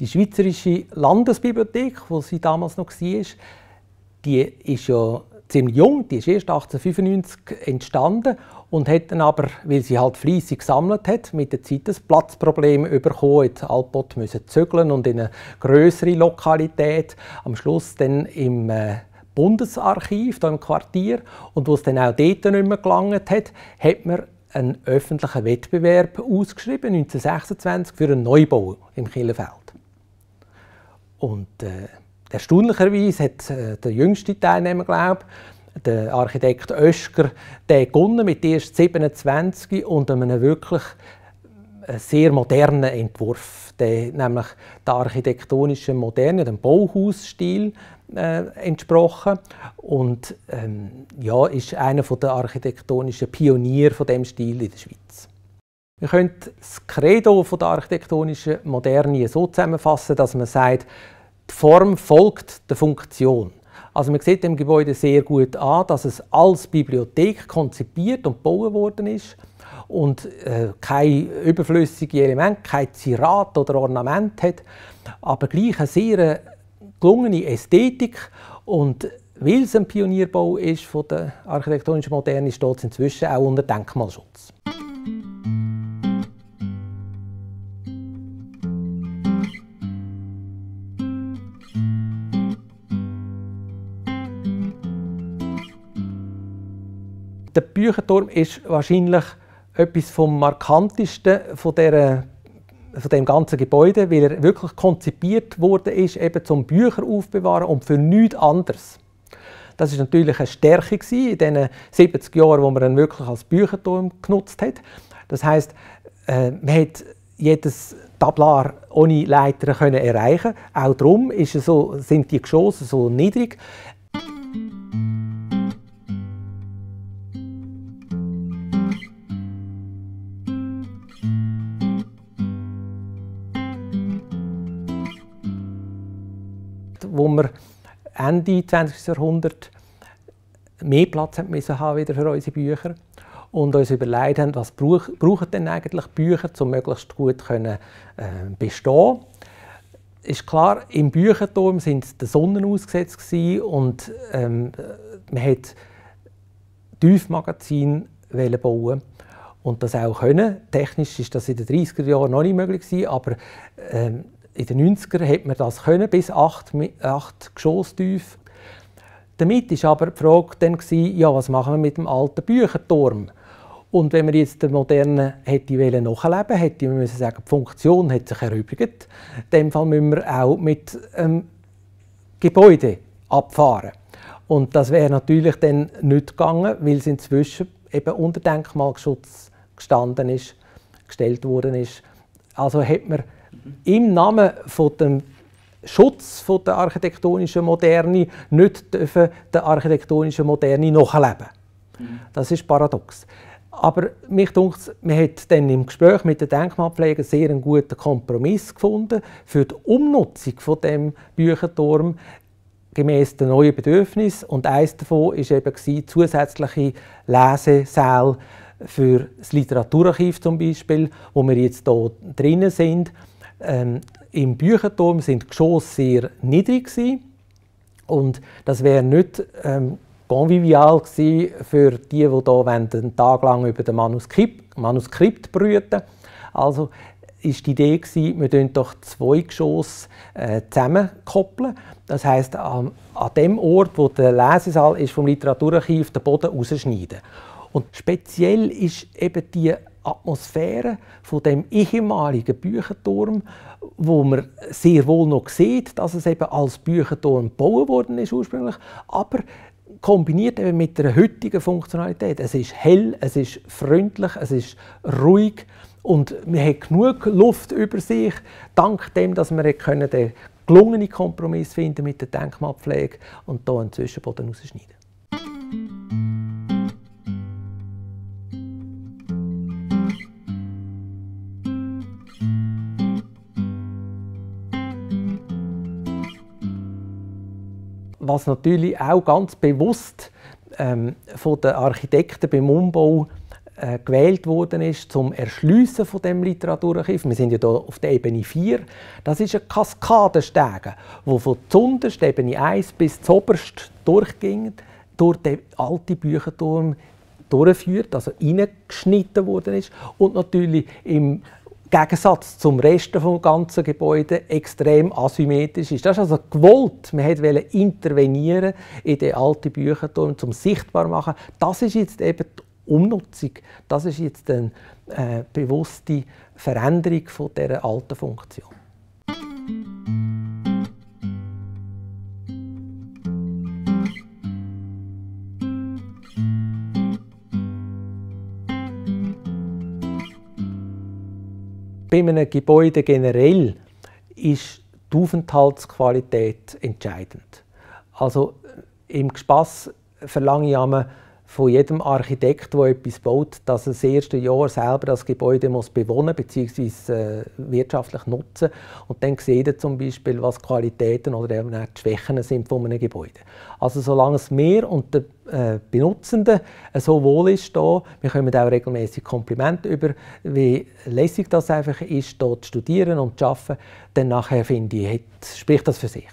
Die Schweizerische Landesbibliothek, wo sie damals noch war, die ist ja ziemlich jung, die ist erst 1895 entstanden und hat dann aber, weil sie halt fleissig gesammelt hat, mit der Zeit das Platzproblem bekommen, hat Alport müssen zügeln und in eine größere Lokalität, am Schluss dann im äh, Bundesarchiv, hier im Quartier, und wo es dann auch dort nicht mehr gelangt hat, hat man einen öffentlichen Wettbewerb ausgeschrieben, 1926, für einen Neubau im Kielefeld. Und äh, erstaunlicherweise hat äh, der jüngste Teilnehmer, glaube der Architekt Oeschger, der gewonnen mit erst 27 und einem wirklich äh, sehr modernen Entwurf, der nämlich der architektonischen Moderne, dem Bauhausstil äh, entsprochen und ähm, ja, ist einer der architektonischen Pionier von dem Stil in der Schweiz. Wir können das Credo der architektonischen Moderne so zusammenfassen, dass man sagt, die Form folgt der Funktion. Also man sieht dem Gebäude sehr gut an, dass es als Bibliothek konzipiert und gebaut worden ist und äh, keine überflüssigen Elemente, kein Zirat oder Ornament hat, aber gleich eine sehr gelungene Ästhetik und weil es ein Pionierbau ist von der architektonischen Moderne, steht es inzwischen auch unter Denkmalschutz. Der Bücherturm ist wahrscheinlich etwas vom markantesten von dieser von dem ganzen Gebäude, weil er wirklich konzipiert wurde ist, eben zum Bücher aufbewahren und für nichts anderes. Das ist natürlich eine Stärke in den 70 Jahren, wo man ihn wirklich als Bücherturm genutzt hat. Das heißt, äh, man hat jedes Tablar ohne Leiter können erreichen. Auch darum ist so, sind die Geschosse so niedrig. wir Ende 20. Jahrhundert mehr Platz müssen haben wieder für unsere Bücher und uns überlegt haben, was brauch, brauchen denn eigentlich Bücher, um möglichst gut können, äh, bestehen ist klar, im Bücherturm sind der Sonnen ausgesetzt und ähm, man hat Tiefmagazin bauen und das auch können. Technisch ist das in den 30er Jahren noch nicht möglich gewesen, aber ähm, in den 90er hat man das können, bis 8, 8 Geschoss tief. Damit war aber die Frage dann, gewesen, ja, was machen wir mit dem alten Bücherturm? Und wenn wir jetzt den modernen hätte nachleben hätte man sagen, die Funktion hat sich erübrigt. In dem Fall müssen wir auch mit ähm, Gebäude abfahren. Und das wäre natürlich dann nicht gegangen, weil es inzwischen eben unter Denkmalschutz gestanden ist, gestellt worden ist. Also hat man im Namen von dem Schutz von der architektonischen Moderne nicht dürfen der architektonischen Moderne nachleben. Mhm. Das ist paradox. Aber mich denkt, man hat dann im Gespräch mit der Denkmalpflege sehr einen guten Kompromiss gefunden für die Umnutzung von dem Bücherturm gemäß den neuen Bedürfnissen. Und eines davon war eben zusätzliche Lesesäle für das Literaturarchiv zum Beispiel, wo wir jetzt hier drinnen sind. Ähm, Im Bücherturm sind die Geschosse sehr niedrig gewesen. und das wäre nicht ähm, convivial gewesen für die, die da einen Tag lang über das Manuskript, Manuskript brüten. Also ist die Idee gewesen, wir können doch zwei Geschosse äh, zusammenkoppeln. Das heißt an, an, dem Ort, wo der Lesesaal ist vom Literaturarchiv, den Boden rausschneiden. Und speziell ist eben die Atmosphäre von dem ehemaligen Bücherturm, wo man sehr wohl noch sieht, dass es eben als Bücherturm gebaut worden ist ursprünglich, aber kombiniert eben mit der heutigen Funktionalität. Es ist hell, es ist freundlich, es ist ruhig und man hat genug Luft über sich, dank dem, dass wir können den gelungenen Kompromiss finden mit der Denkmalpflege und da einen Zwischenboden rausschneiden. was natürlich auch ganz bewusst ähm, von den Architekten beim Umbau äh, gewählt worden ist zum Erschliessen von dem Literaturarchiv. Wir sind ja hier auf der Ebene 4. Das ist ein Kaskadenstegen, wo von zunderst Ebene 1 bis zoberst durchging, durch den alten Bücherturm durchführt, also reingeschnitten worden ist und natürlich im Gegensatz zum Rest des ganzen Gebäudes extrem asymmetrisch ist. Das ist also gewollt. Man wollte intervenieren in den alten Bücherturm, um sichtbar zu machen. Das ist jetzt eben die Umnutzung. Das ist jetzt eine äh, bewusste Veränderung von dieser alten Funktion. Bei einem Gebäude generell ist die Aufenthaltsqualität entscheidend. Also äh, im Spass verlange ich einmal von jedem Architekt, der etwas baut, dass er das erste Jahr selber das Gebäude muss bewohnen bzw. Äh, wirtschaftlich nutzen und dann sieht er zum Beispiel, was Qualitäten oder eben auch die Schwächen sind von einem Gebäude. Also solange es mehr und der äh, Benutzenden äh, so wohl ist hier. Wir bekommen auch regelmäßig Komplimente über, wie lässig das einfach ist, hier zu studieren und zu arbeiten. Dann nachher finde ich, spricht das für sich.